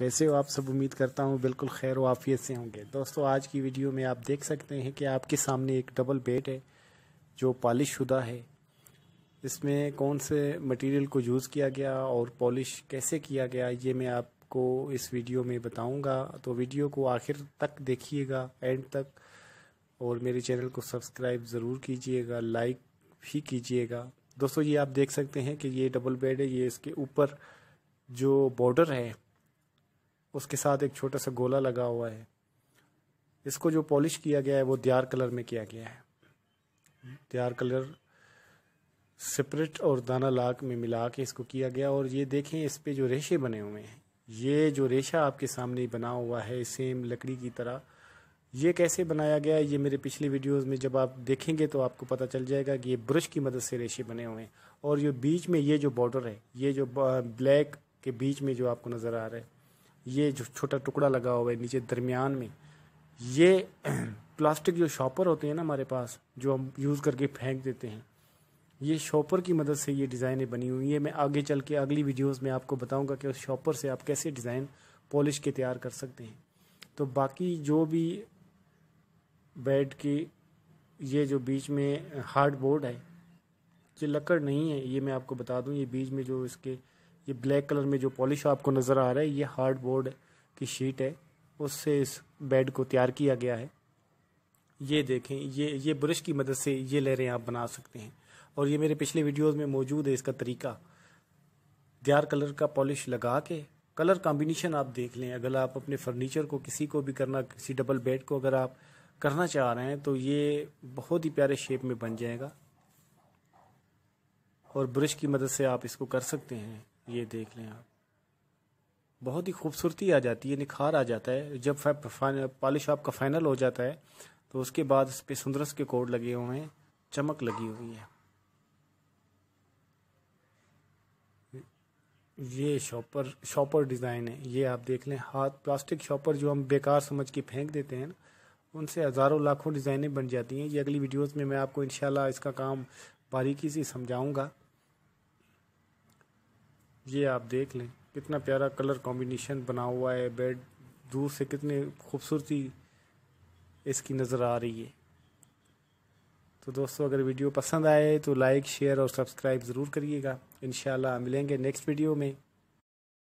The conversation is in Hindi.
कैसे हो आप सब उम्मीद करता हूँ बिल्कुल खैर वाफियत से होंगे दोस्तों आज की वीडियो में आप देख सकते हैं कि आपके सामने एक डबल बेड है जो पॉलिश शुदा है इसमें कौन से मटेरियल को यूज़ किया गया और पॉलिश कैसे किया गया ये मैं आपको इस वीडियो में बताऊँगा तो वीडियो को आखिर तक देखिएगा एंड तक और मेरे चैनल को सब्सक्राइब ज़रूर कीजिएगा लाइक भी कीजिएगा दोस्तों ये आप देख सकते हैं कि ये डबल बेड है ये इसके ऊपर जो बॉर्डर है उसके साथ एक छोटा सा गोला लगा हुआ है इसको जो पॉलिश किया गया है वो दियार कलर में किया गया है दियार कलर सेपरेट और दाना लाक में मिला के इसको किया गया और ये देखें इस पे जो रेशे बने हुए हैं ये जो रेशा आपके सामने बना हुआ है सेम लकड़ी की तरह ये कैसे बनाया गया है ये मेरे पिछले वीडियोस में जब आप देखेंगे तो आपको पता चल जाएगा कि ये ब्रश की मदद से रेशे बने हुए हैं और ये बीच में ये जो बॉर्डर है ये जो ब्लैक के बीच में जो आपको नज़र आ रहा है ये जो छोटा टुकड़ा लगा हुआ है नीचे दरमियान में ये प्लास्टिक जो शॉपर होते हैं ना हमारे पास जो हम यूज़ करके फेंक देते हैं ये शॉपर की मदद से ये डिज़ाइनें बनी हुई हैं मैं आगे चल के अगली वीडियोस में आपको बताऊंगा कि उस शॉपर से आप कैसे डिज़ाइन पॉलिश के तैयार कर सकते हैं तो बाकी जो भी बेड की ये जो बीच में हार्ड बोर्ड है ये लकड़ नहीं है ये मैं आपको बता दूँ ये बीच में जो इसके ये ब्लैक कलर में जो पॉलिश आपको नज़र आ रहा है ये हार्ड बोर्ड की शीट है उससे इस बेड को तैयार किया गया है ये देखें ये ये ब्रश की मदद से ये लहरें आप बना सकते हैं और ये मेरे पिछले वीडियोस में मौजूद है इसका तरीका दियार कलर का पॉलिश लगा के कलर कॉम्बिनेशन आप देख लें अगर आप अपने फर्नीचर को किसी को भी करना किसी डबल बेड को अगर आप करना चाह रहे हैं तो ये बहुत ही प्यारे शेप में बन जाएगा और ब्रश की मदद से आप इसको कर सकते हैं ये देख लें आप बहुत ही खूबसूरती आ जाती है निखार आ जाता है जब पॉलिश आपका फाइनल हो जाता है तो उसके बाद इस पर सुंदरस के कोड लगे हुए हैं चमक लगी हुई है ये शॉपर शॉपर डिज़ाइन है ये आप देख लें हाथ प्लास्टिक शॉपर जो हम बेकार समझ के फेंक देते हैं उनसे हज़ारों लाखों डिज़ाइनें बन जाती हैं ये अगली वीडियोस में मैं आपको इन इसका काम बारीकी से समझाऊंगा ये आप देख लें कितना प्यारा कलर कॉम्बिनेशन बना हुआ है बेड दूर से कितनी खूबसूरती इसकी नज़र आ रही है तो दोस्तों अगर वीडियो पसंद आए तो लाइक शेयर और सब्सक्राइब ज़रूर करिएगा इन मिलेंगे नेक्स्ट वीडियो में